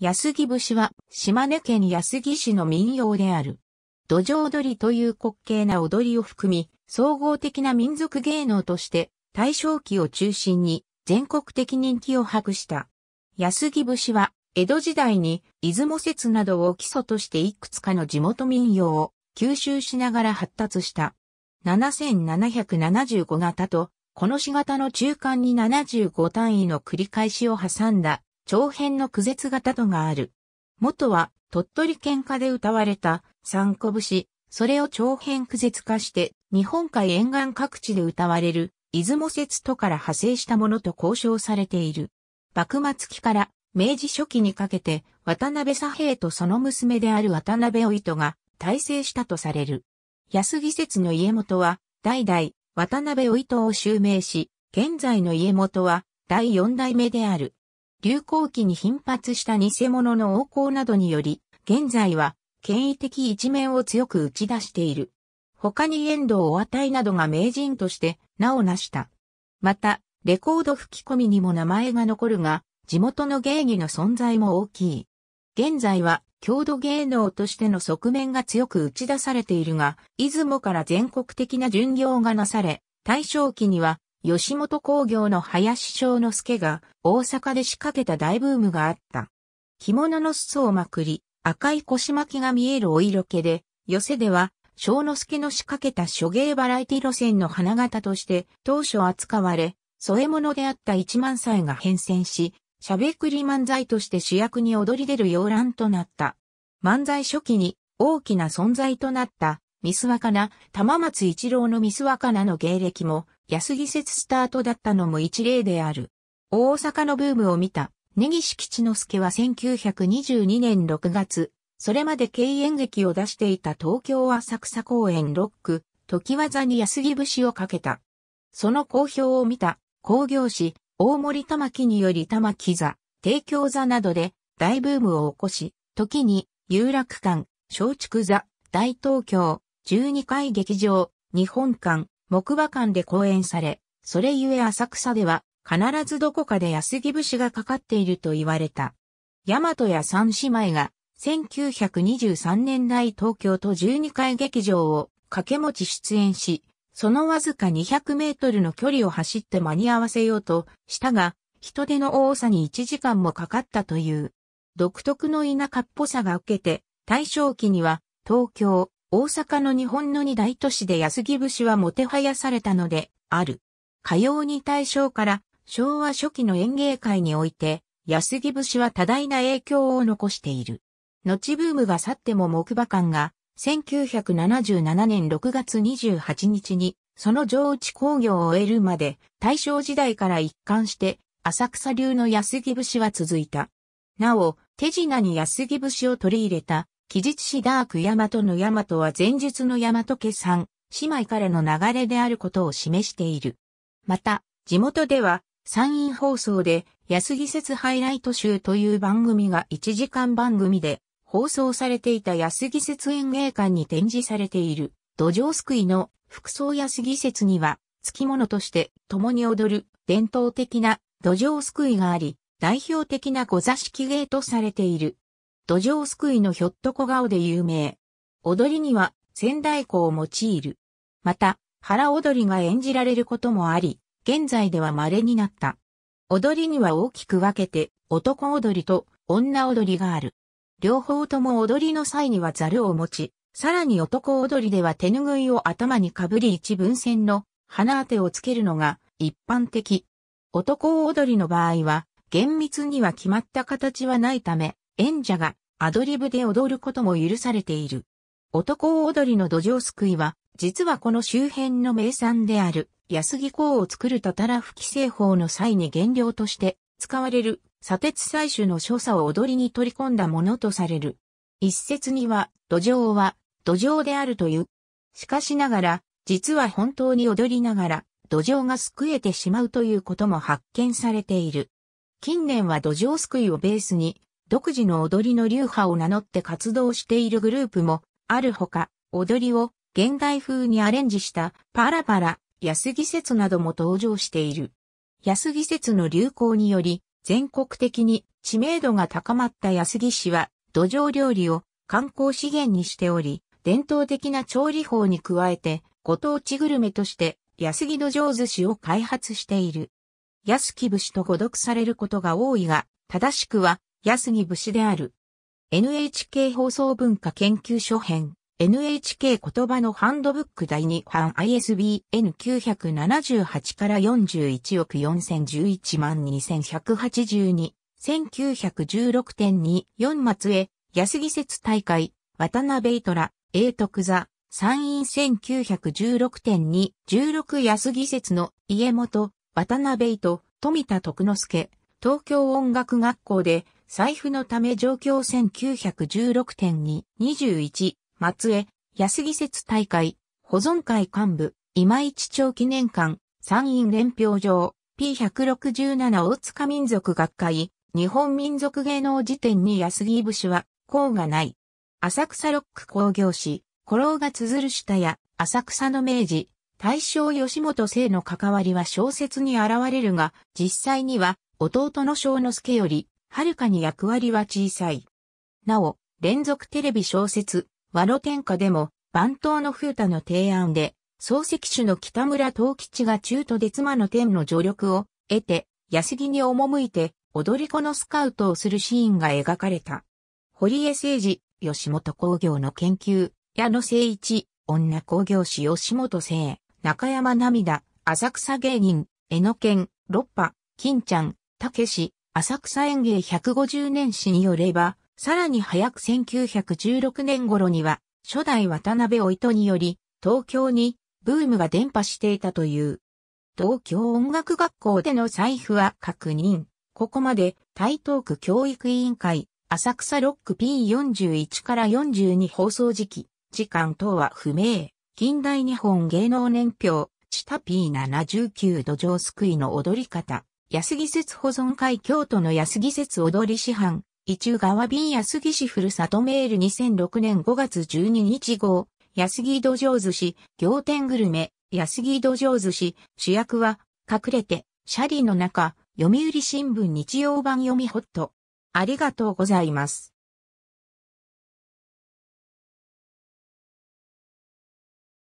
安木節は島根県安木市の民謡である。土壌踊りという滑稽な踊りを含み、総合的な民族芸能として大正期を中心に全国的人気を博した。安木節は江戸時代に出雲説などを基礎としていくつかの地元民謡を吸収しながら発達した。7775型と、この4型の中間に75単位の繰り返しを挟んだ長編の苦絶型とがある。元は鳥取県下で歌われた三個節、それを長編苦絶化して日本海沿岸各地で歌われる出雲節とから派生したものと交渉されている。幕末期から明治初期にかけて渡辺左平とその娘である渡辺お糸が大成したとされる。安木節の家元は代々渡辺お糸を襲名し、現在の家元は第四代目である。流行期に頻発した偽物の横行などにより、現在は、権威的一面を強く打ち出している。他に遠藤お与などが名人として名を成した。また、レコード吹き込みにも名前が残るが、地元の芸妓の存在も大きい。現在は、郷土芸能としての側面が強く打ち出されているが、出雲から全国的な巡業がなされ、大正期には吉本工業の林章之助が大阪で仕掛けた大ブームがあった。着物の裾をまくり、赤い腰巻きが見えるお色気で、寄せでは、章之助の仕掛けた諸芸バラエティ路線の花形として当初扱われ、添え物であった一万歳が変遷し、しゃべくり漫才として主役に躍り出る洋乱となった。漫才初期に大きな存在となったミスワカナ、玉松一郎のミスワカナの芸歴も、安木節スタートだったのも一例である。大阪のブームを見た、根岸吉之助は1922年6月、それまで経営劇を出していた東京浅草公園ロック、時技に安木節をかけた。その好評を見た、工業誌、大森玉木により玉木座、帝京座などで、大ブームを起こし、時に、有楽館、松竹座、大東京、12回劇場、日本館、木馬館で公演され、それゆえ浅草では必ずどこかで安木節がかかっていると言われた。大和や三姉妹が1923年代東京と12回劇場を掛け持ち出演し、そのわずか200メートルの距離を走って間に合わせようとしたが、人手の多さに1時間もかかったという。独特の田舎っぽさが受けて、大正期には東京、大阪の日本の二大都市で安木節はもてはやされたので、ある。かように大正から昭和初期の演芸会において、安木節は多大な影響を残している。後ブームが去っても木馬館が、1977年6月28日に、その上地工業を終えるまで、大正時代から一貫して、浅草流の安木節は続いた。なお、手品に安木節を取り入れた、記述師ダーク山とのヤマは前述の山と決家さん、姉妹からの流れであることを示している。また、地元では、参院放送で、安木節ハイライト集という番組が1時間番組で、放送されていた安木節演芸館に展示されている、土壌救いの服装安木節には、付き物として共に踊る伝統的な土壌救いがあり、代表的な小座敷芸とされている。土壌すくいのひょっとこ顔で有名。踊りには仙台湖を用いる。また、腹踊りが演じられることもあり、現在では稀になった。踊りには大きく分けて、男踊りと女踊りがある。両方とも踊りの際にはザルを持ち、さらに男踊りでは手ぬぐいを頭にかぶり一分線の鼻当てをつけるのが一般的。男踊りの場合は、厳密には決まった形はないため、演者がアドリブで踊ることも許されている。男踊りの土壌すくいは、実はこの周辺の名産である安木港を作るたたら吹き製法の際に原料として使われる砂鉄採取の所作を踊りに取り込んだものとされる。一説には、土壌は土壌であるという。しかしながら、実は本当に踊りながら、土壌が救えてしまうということも発見されている。近年は土壌救いをベースに、独自の踊りの流派を名乗って活動しているグループもあるほか、踊りを現代風にアレンジしたパラパラ、安木説なども登場している。安木説の流行により、全国的に知名度が高まった安木市は、土壌料理を観光資源にしており、伝統的な調理法に加えて、ご当地グルメとして安木土壌寿司を開発している。安木節と誤読されることが多いが、正しくは安木武士である。NHK 放送文化研究所編 NHK 言葉のハンドブック第2版 ISBN 978から41億4011万2182 1916.24松江、安木節大会、渡辺虎、ト英徳座、参院1916.2、16安木節の家元、渡辺糸、富田徳之助、東京音楽学校で、財布のため状況1916.2、21、松江、安木節大会、保存会幹部、今市町記念館、参院連票場、P167 大塚民族学会、日本民族芸能辞典に安木節は、こうがない。浅草ロック工業誌、古老が綴る下や、浅草の明治、大正吉本生の関わりは小説に現れるが、実際には、弟の正之助より、はるかに役割は小さい。なお、連続テレビ小説、和の天下でも、番頭の風太の提案で、漱石主の北村東吉が中途で妻の天の助力を得て、安木に赴いて、踊り子のスカウトをするシーンが描かれた。堀江誠二、吉本工業の研究、矢野誠一、女工業士吉本聖、中山涙、浅草芸人、江野健、六波、金ちゃん、たけし、浅草園芸150年史によれば、さらに早く1916年頃には、初代渡辺お糸により、東京にブームが伝播していたという。東京音楽学校での財布は確認。ここまで台東区教育委員会、浅草ロック P41 から42放送時期、時間等は不明。近代日本芸能年表、チタ P79 土壌救いの踊り方、安木節保存会京都の安木節踊り師範、一中川便安木市ふるさとメール2006年5月12日号、安木土壌寿司、行天グルメ、安木土壌寿司、主役は、隠れて、シャリの中、読売新聞日曜版読みホット。ありがとうございます。